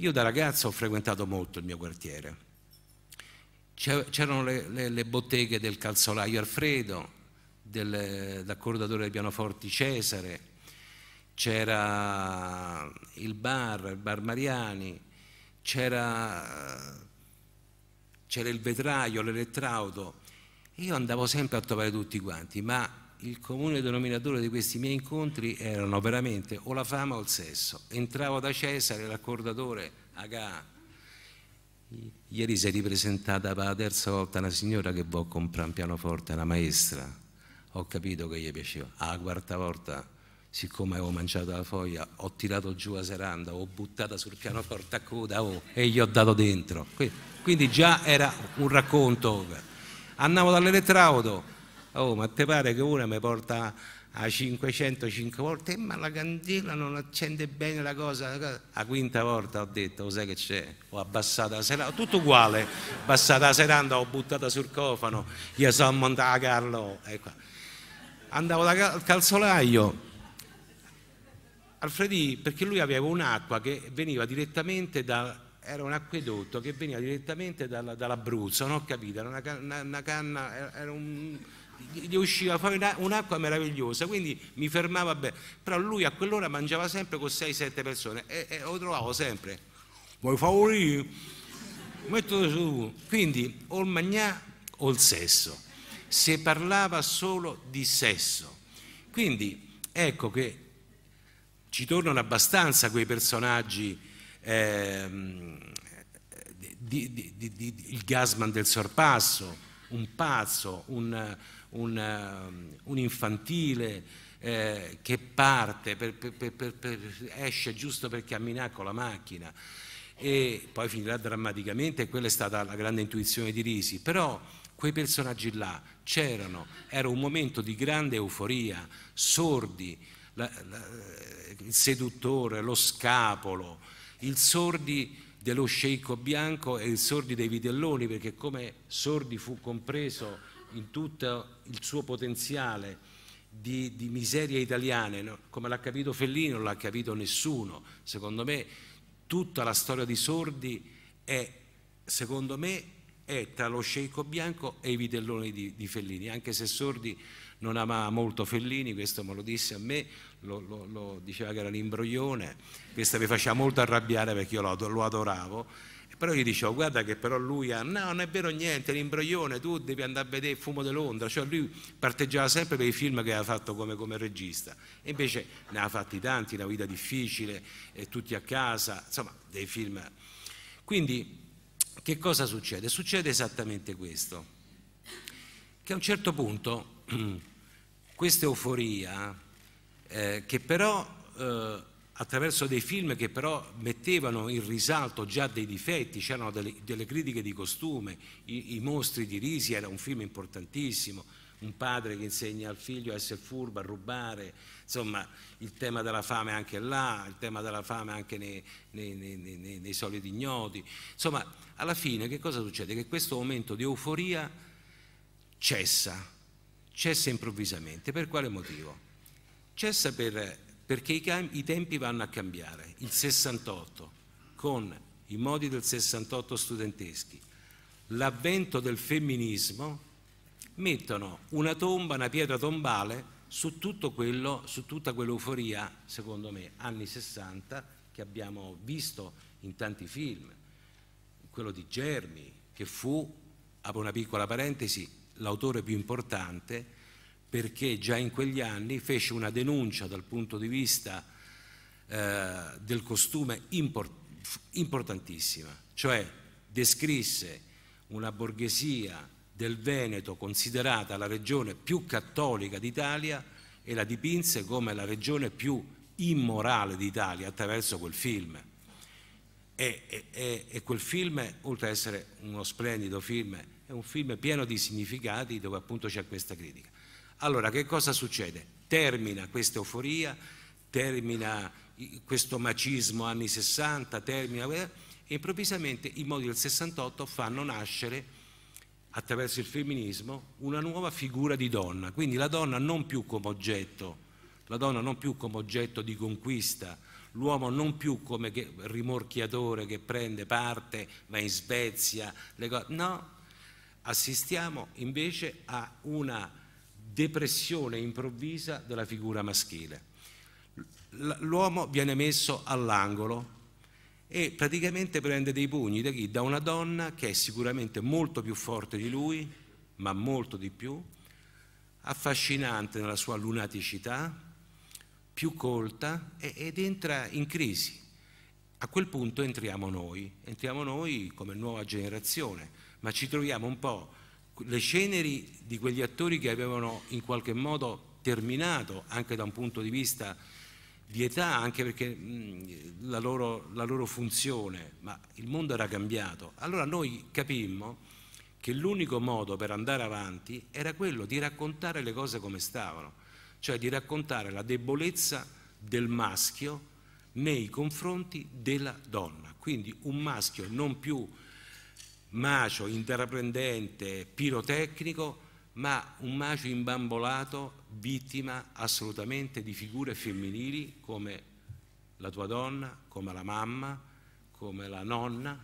Io da ragazzo ho frequentato molto il mio quartiere. C'erano le, le, le botteghe del calzolaio Alfredo, dell'accordatore dei pianoforti Cesare, c'era il bar, il bar Mariani, c'era, il vetraio, l'elettrauto. Io andavo sempre a trovare tutti quanti, ma il comune denominatore di questi miei incontri erano veramente o la fama o il sesso. Entravo da Cesare, l'accordatore, aga, ieri si è ripresentata per la terza volta una signora che vuole comprare un pianoforte, una maestra. Ho capito che gli piaceva. Alla quarta volta, siccome avevo mangiato la foglia, ho tirato giù la seranda, ho buttata sul pianoforte a coda oh, e gli ho dato dentro. Quindi già era un racconto. Andavo dall'elettrauto oh ma te pare che una mi porta a 500 5 volte, eh, ma la candela non accende bene la cosa, la cosa. La quinta volta ho detto, lo sai che c'è? Ho abbassato la serata, tutto uguale, abbassata la serata, ho buttata sul cofano, io sono montata a Carlo, ecco. Andavo dal calzolaio, Alfredi, perché lui aveva un'acqua che veniva direttamente da, era un acquedotto che veniva direttamente dalla, dall'Abruzzo, non ho capito, era una, una, una canna, era, era un gli usciva fuori un'acqua meravigliosa, quindi mi fermava bene. Però lui a quell'ora mangiava sempre con 6-7 persone e, e, lo trovavo sempre. Vuoi favorire? Metto su. Quindi o il magnà o il sesso. Se parlava solo di sesso. Quindi ecco che ci tornano abbastanza quei personaggi. Ehm, di, di, di, il gasman del sorpasso, un pazzo, un, un, ehm, un infantile eh, che parte, per, per, per, esce giusto per camminare con la macchina e poi finirà drammaticamente quella è stata la grande intuizione di Risi, però quei personaggi là c'erano, era un momento di grande euforia, sordi, la, la, il seduttore, lo scapolo, il sordi dello sceicco bianco e il sordi dei vitelloni, perché come sordi fu compreso in tutto il suo potenziale di, di miserie italiane, come l'ha capito Fellini non l'ha capito nessuno, secondo me tutta la storia di Sordi è, secondo me, è tra lo sceicco bianco e i vitelloni di, di, Fellini, anche se Sordi non amava molto Fellini, questo me lo disse a me, lo, lo, lo diceva che era un imbroglione, questo mi faceva molto arrabbiare perché io lo, lo adoravo però gli dicevo, guarda che però lui ha, no, non è vero niente, l'imbroglione, tu devi andare a vedere il fumo di cioè lui parteggiava sempre per i film che aveva fatto come, come regista. E invece ne ha fatti tanti, La vita difficile, eh, Tutti a casa, insomma, dei film. Quindi che cosa succede? Succede esattamente questo, che a un certo punto questa euforia, eh, che però eh, attraverso dei film che però mettevano in risalto già dei difetti, c'erano delle, delle, critiche di costume, I, I, mostri di Risi era un film importantissimo, un padre che insegna al figlio a essere furbo, a rubare, insomma il tema della fame anche là, il tema della fame anche nei, nei, nei, nei soliti ignoti, insomma alla fine che cosa succede? Che questo momento di euforia cessa, cessa improvvisamente, per quale motivo? Cessa per perché i, tempi vanno a cambiare. Il 68, con i modi del 68 studenteschi, l'avvento del femminismo, mettono una tomba, una pietra tombale su, quello, su tutta quell'euforia, secondo me, anni 60, che abbiamo visto in tanti film. Quello di Germi, che fu, apro una piccola parentesi, l'autore più importante perché già in quegli anni fece una denuncia dal punto di vista eh, del costume import importantissima, cioè descrisse una borghesia del Veneto considerata la regione più cattolica d'Italia e la dipinse come la regione più immorale d'Italia attraverso quel film. E, e, e, quel film, oltre ad essere uno splendido film, è un film pieno di significati dove appunto c'è questa critica. Allora, che cosa succede? Termina questa euforia, termina questo macismo anni 60, termina... Eh, e improvvisamente i modi del 68 fanno nascere attraverso il femminismo una nuova figura di donna, quindi la donna non più come oggetto, la donna non più come oggetto di conquista, l'uomo non più come rimorchiatore che prende parte, va in Svezia, no, assistiamo invece a una depressione improvvisa della figura maschile. L'uomo viene messo all'angolo e praticamente prende dei pugni da chi? Da una donna che è sicuramente molto più forte di lui, ma molto di più, affascinante nella sua lunaticità, più colta ed entra in crisi. A quel punto entriamo noi, entriamo noi come nuova generazione, ma ci troviamo un po' le ceneri di quegli attori che avevano in qualche modo terminato anche da un punto di vista di età, anche perché mh, la, loro, la loro funzione, ma il mondo era cambiato. Allora noi capimmo che l'unico modo per andare avanti era quello di raccontare le cose come stavano, cioè di raccontare la debolezza del maschio nei confronti della donna. Quindi un maschio non più macio, intraprendente, pirotecnico, ma un macio imbambolato, vittima assolutamente di figure femminili come la tua donna, come la mamma, come la nonna,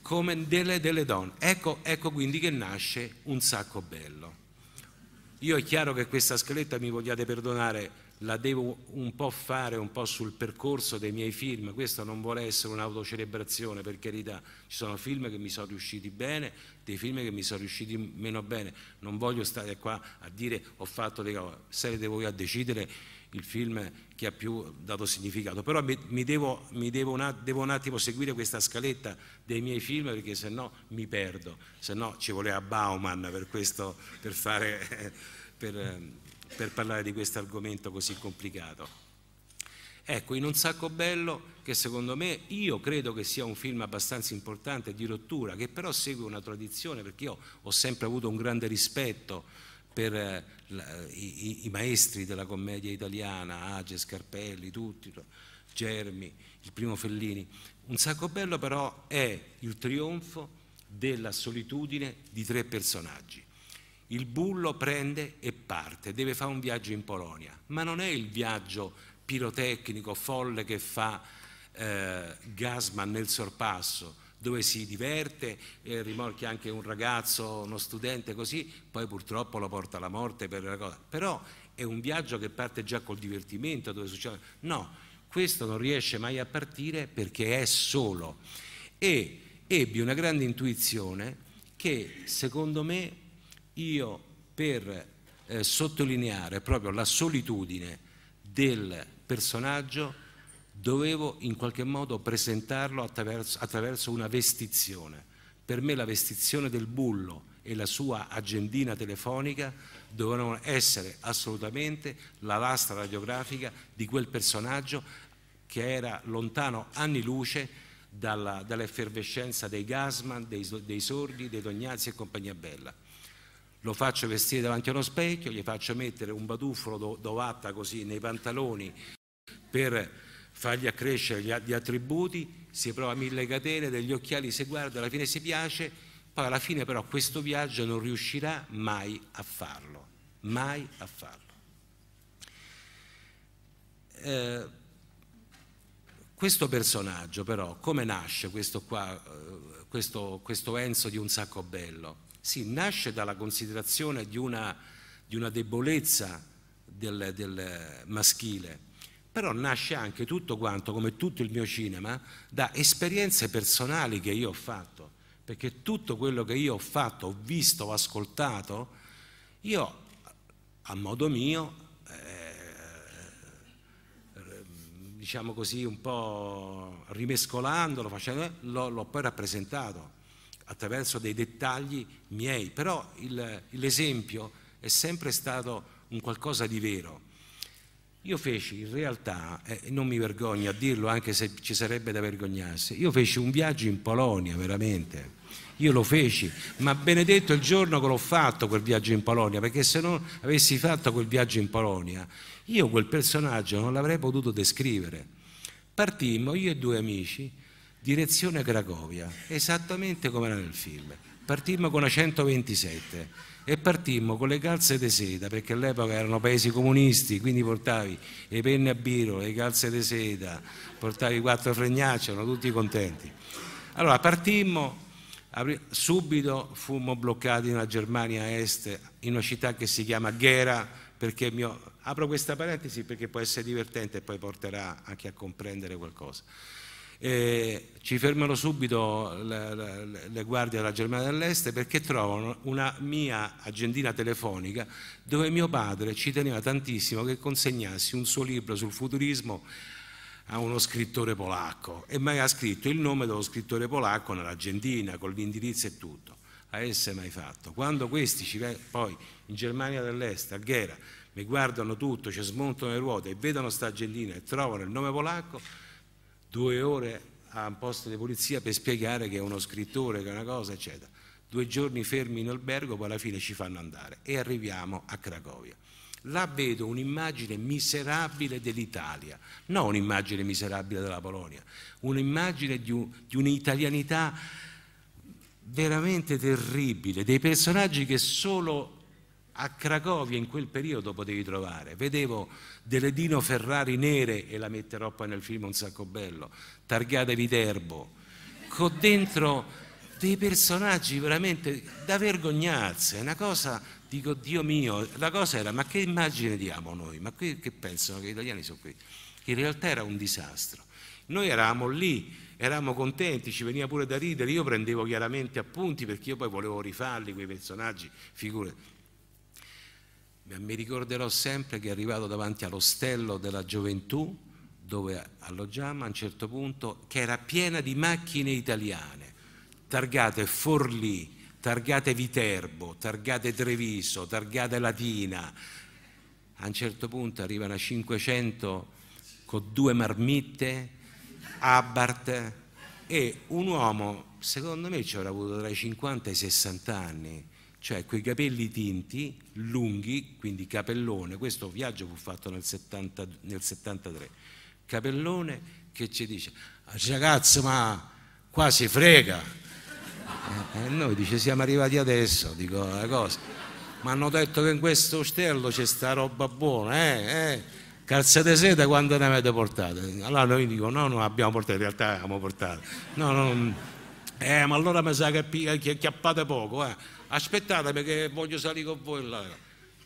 come delle, delle donne. Ecco, ecco quindi che nasce un sacco bello. Io è chiaro che questa scaletta mi vogliate perdonare la devo un po' fare un po' sul percorso dei miei film, questo non vuole essere un'autocelebrazione per carità, ci sono film che mi sono riusciti bene, dei film che mi sono riusciti meno bene, non voglio stare qua a dire ho fatto le cose, sarete voi a decidere il film che ha più dato significato, però mi, mi, devo, mi devo, un devo, un attimo seguire questa scaletta dei miei film perché se no mi perdo, se no ci voleva Bauman per, questo, per fare... Per, per parlare di questo argomento così complicato. Ecco, in Un sacco bello, che secondo me, io credo che sia un film abbastanza importante, di rottura, che però segue una tradizione, perché io ho sempre avuto un grande rispetto per eh, i, i, maestri della commedia italiana, Age, Scarpelli, tutti, Germi, il primo Fellini. Un sacco bello però è il trionfo della solitudine di tre personaggi il bullo prende e parte, deve fare un viaggio in Polonia, ma non è il viaggio pirotecnico folle che fa eh, Gasman nel sorpasso, dove si diverte, eh, rimorchia anche un ragazzo, uno studente così, poi purtroppo lo porta alla morte per la cosa. Però è un viaggio che parte già col divertimento, dove succede... No, questo non riesce mai a partire perché è solo. E ebbi una grande intuizione che secondo me io per eh, sottolineare proprio la solitudine del personaggio dovevo in qualche modo presentarlo attraverso, attraverso una vestizione. Per me la vestizione del bullo e la sua agendina telefonica dovevano essere assolutamente la lastra radiografica di quel personaggio che era lontano anni luce dall'effervescenza dall dei Gasman, dei, dei Sordi, dei Dognazzi e compagnia bella lo faccio vestire davanti allo specchio, gli faccio mettere un baduffolo dovatta così nei pantaloni per fargli accrescere gli, gli attributi, si prova mille catene, degli occhiali si guarda, alla fine si piace, poi alla fine però questo viaggio non riuscirà mai a farlo, mai a farlo. Eh, questo personaggio però, come nasce questo qua, eh, questo, questo Enzo di un sacco bello? Sì, nasce dalla considerazione di una, di una debolezza del, del maschile, però nasce anche tutto quanto, come tutto il mio cinema, da esperienze personali che io ho fatto, perché tutto quello che io ho fatto, ho visto, ho ascoltato, io a modo mio, eh, diciamo così, un po' rimescolandolo, l'ho poi rappresentato attraverso dei dettagli miei, però il, l'esempio è sempre stato un qualcosa di vero. Io feci in realtà, eh, e eh, non mi vergogno a dirlo anche se ci sarebbe da vergognarsi, io feci un viaggio in Polonia veramente, io lo feci, ma benedetto il giorno che l'ho fatto quel viaggio in Polonia, perché se non avessi fatto quel viaggio in Polonia, io quel personaggio non l'avrei potuto descrivere. Partimmo, io e due amici, direzione Cracovia, esattamente come era nel film. Partimmo con la 127 e partimmo con le calze di seta, perché all'epoca erano paesi comunisti, quindi portavi le penne a biro, le calze di seta, portavi quattro fregnacci, erano tutti contenti. Allora partimmo, subito fummo bloccati nella Germania Est, in una città che si chiama Ghera, perché mio... apro questa parentesi perché può essere divertente e poi porterà anche a comprendere qualcosa. Eh, ci fermano subito le, le, le, guardie della Germania dell'Est perché trovano una mia agendina telefonica dove mio padre ci teneva tantissimo che consegnassi un suo libro sul futurismo a uno scrittore polacco e mi ha scritto il nome dello scrittore polacco nell'Argentina con l'indirizzo e tutto. A esse mai fatto. Quando questi ci poi in Germania dell'Est, a Ghera, mi guardano tutto, ci smontano le ruote e vedono sta Argentina e trovano il nome polacco, due ore a un posto di polizia per spiegare che è uno scrittore, che è una cosa, eccetera. Due giorni fermi in albergo, poi alla fine ci fanno andare e arriviamo a Cracovia. Là vedo un'immagine miserabile dell'Italia, non un'immagine miserabile della Polonia, un'immagine di, un, di un'italianità veramente terribile, dei personaggi che solo a Cracovia in quel periodo potevi trovare, vedevo delle Dino Ferrari nere, e la metterò poi nel film un sacco bello, targate Viterbo, con dentro dei personaggi veramente da vergognarsi, una cosa, dico Dio mio, la cosa era ma che immagine diamo noi, ma che, che pensano che gli italiani sono qui? Che in realtà era un disastro. Noi eravamo lì, eravamo contenti, ci veniva pure da ridere, io prendevo chiaramente appunti perché io poi volevo rifarli quei personaggi, figure mi ricorderò sempre che è arrivato davanti all'ostello della gioventù dove alloggiamo a un certo punto che era piena di macchine italiane targate Forlì targate Viterbo targate Treviso targate Latina a un certo punto arrivano a 500 con due marmitte Abbart e un uomo secondo me ci avrà avuto tra i 50 e i 60 anni cioè quei capelli tinti, lunghi, quindi capellone, questo viaggio fu fatto nel, 70, nel 73, capellone che ci dice, ah, ragazzi ma qua si frega, e eh, eh, noi dice siamo arrivati adesso, dico la cosa, mi hanno detto che in questo ostello c'è sta roba buona, eh, eh, calze di seta quando ne avete portate? Allora noi dico no, non abbiamo portato, in realtà abbiamo portato, no, no, eh, ma allora mi sa che, che acchiappate poco, eh. Aspettatemi che voglio salire con voi là.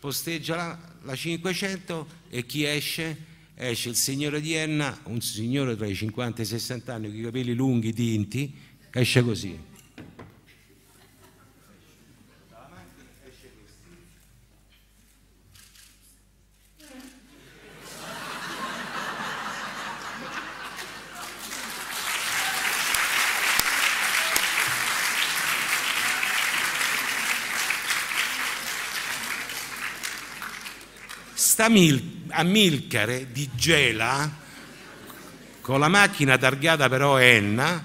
Posteggia la, la 500 e chi esce? Esce il signore di Enna, un signore tra i 50 e i 60 anni con i capelli lunghi, tinti, esce così sta Mil- a Milcare di Gela con la macchina targata però Enna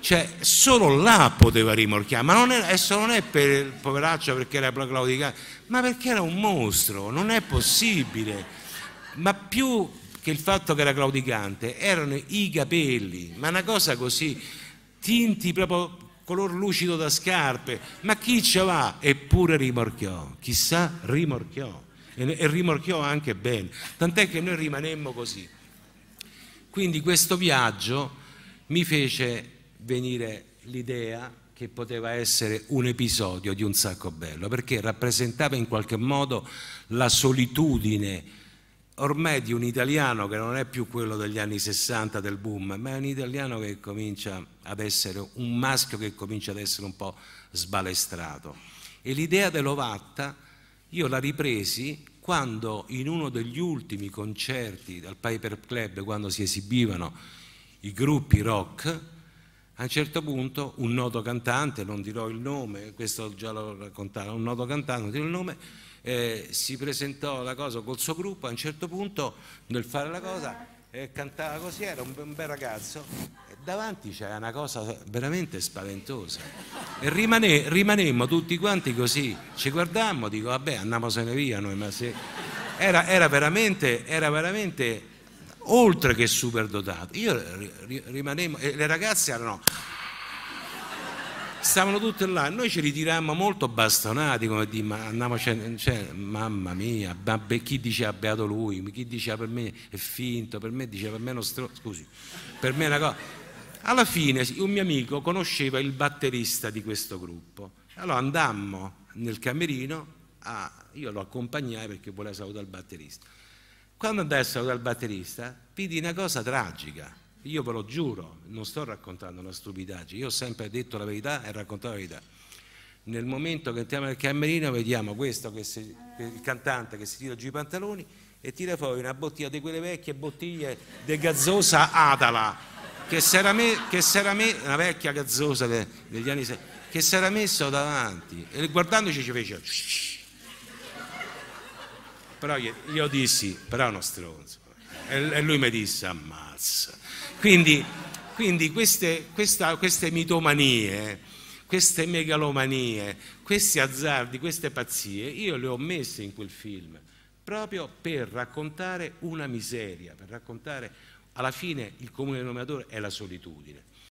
cioè solo là poteva rimorchiare ma non era, adesso non è per il poveraccio perché era claudicante ma perché era un mostro non è possibile ma più che il fatto che era claudicante erano i capelli ma una cosa così tinti proprio color lucido da scarpe ma chi ce va eppure rimorchiò chissà rimorchiò e, e rimorchiò anche bene, tant'è che noi rimanemmo così. Quindi questo viaggio mi fece venire l'idea che poteva essere un episodio di un sacco bello, perché rappresentava in qualche modo la solitudine ormai di un italiano che non è più quello degli anni 60 del boom, ma è un italiano che comincia ad essere un maschio che comincia ad essere un po' sbalestrato. E l'idea dell'Ovatta io la ripresi quando in uno degli ultimi concerti al Piper Club, quando si esibivano i gruppi rock, a un certo punto un noto cantante, non dirò il nome, questo già lo raccontava, un noto cantante, non dirò il nome, eh, si presentò la cosa col suo gruppo, a un certo punto nel fare la cosa eh, cantava così, era un, un bel ragazzo, davanti c'è una cosa veramente spaventosa. E rimane, rimanemmo tutti quanti così, ci guardammo, dico vabbè andiamosene via noi, ma se... era, era, veramente, era veramente oltre che superdotato. Io ri, rimanemmo, e le ragazze erano stavano tutte là. Noi ci ritirammo molto bastonati, come dire, ma andiamocene, cioè, mamma mia, ma beh, chi diceva beato lui, chi diceva per me è finto, per me diceva per me uno stronzo, scusi, per me è una cosa alla fine un mio amico conosceva il batterista di questo gruppo. Allora andammo nel camerino, a, io lo accompagnai perché voleva salutare il batterista. Quando andai a salutare il batterista, vidi una cosa tragica. Io ve lo giuro, non sto raccontando una stupidaggine, io ho sempre detto la verità e raccontato la verità. Nel momento che entriamo nel camerino vediamo questo, che si, il cantante che si tira giù i pantaloni e tira fuori una bottiglia di quelle vecchie bottiglie di gazzosa Adala che si era, me, me, una vecchia gazzosa de, degli anni 60, che si era messo davanti e guardandoci ci fece però io, io dissi però è uno stronzo e, e lui mi disse ammazza quindi, quindi queste, questa, queste mitomanie queste megalomanie questi azzardi queste pazzie io le ho messe in quel film proprio per raccontare una miseria per raccontare alla fine il comune denominatore è la solitudine.